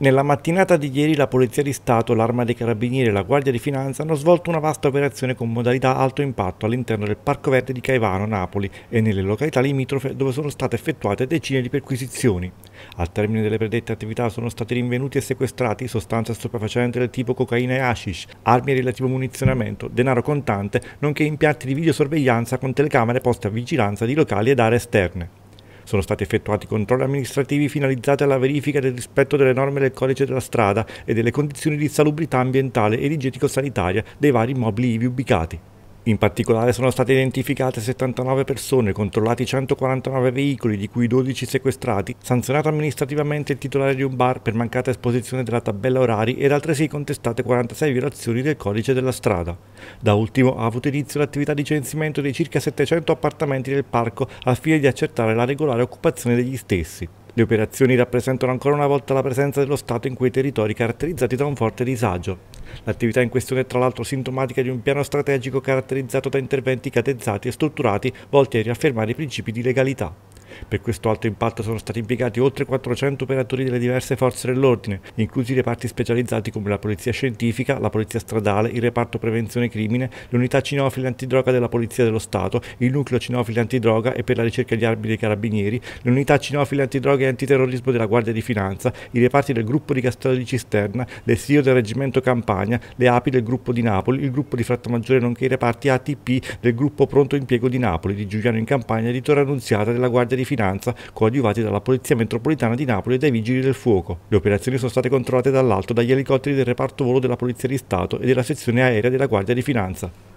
Nella mattinata di ieri la Polizia di Stato, l'Arma dei Carabinieri e la Guardia di Finanza hanno svolto una vasta operazione con modalità alto impatto all'interno del Parco Verde di Caivano, Napoli e nelle località limitrofe dove sono state effettuate decine di perquisizioni. Al termine delle predette attività sono stati rinvenuti e sequestrati sostanze stupefacenti del tipo cocaina e hashish, armi e relativo munizionamento, denaro contante, nonché impianti di videosorveglianza con telecamere poste a vigilanza di locali ed aree esterne. Sono stati effettuati controlli amministrativi finalizzati alla verifica del rispetto delle norme del codice della strada e delle condizioni di salubrità ambientale ed igienico-sanitaria dei vari immobili ivi ubicati. In particolare sono state identificate 79 persone, controllati 149 veicoli, di cui 12 sequestrati, sanzionato amministrativamente il titolare di un bar per mancata esposizione della tabella orari ed altresì contestate 46 violazioni del codice della strada. Da ultimo ha avuto inizio l'attività di censimento dei circa 700 appartamenti del parco al fine di accertare la regolare occupazione degli stessi. Le operazioni rappresentano ancora una volta la presenza dello Stato in quei territori caratterizzati da un forte disagio. L'attività in questione è tra l'altro sintomatica di un piano strategico caratterizzato da interventi catezzati e strutturati volti a riaffermare i principi di legalità. Per questo alto impatto sono stati impiegati oltre 400 operatori delle diverse forze dell'ordine, inclusi reparti specializzati come la polizia scientifica, la polizia stradale, il reparto prevenzione crimine, l'unità cinofile antidroga della Polizia dello Stato, il nucleo cinofile antidroga e per la ricerca di armi dei carabinieri, l'unità cinofile antidroga e antiterrorismo della Guardia di Finanza, i reparti del gruppo di Castello di Cisterna, le SIO del Reggimento Campania, le API del gruppo di Napoli, il gruppo di Frattamaggiore nonché i reparti ATP del gruppo Pronto Impiego di Napoli, di Giuliano in Campania e di Torre Annunziata della Guardia di di Finanza, coadiuvati dalla Polizia Metropolitana di Napoli e dai Vigili del Fuoco. Le operazioni sono state controllate dall'alto dagli elicotteri del reparto volo della Polizia di Stato e della sezione aerea della Guardia di Finanza.